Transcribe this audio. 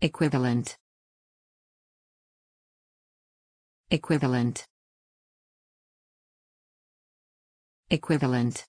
Equivalent. Equivalent. Equivalent.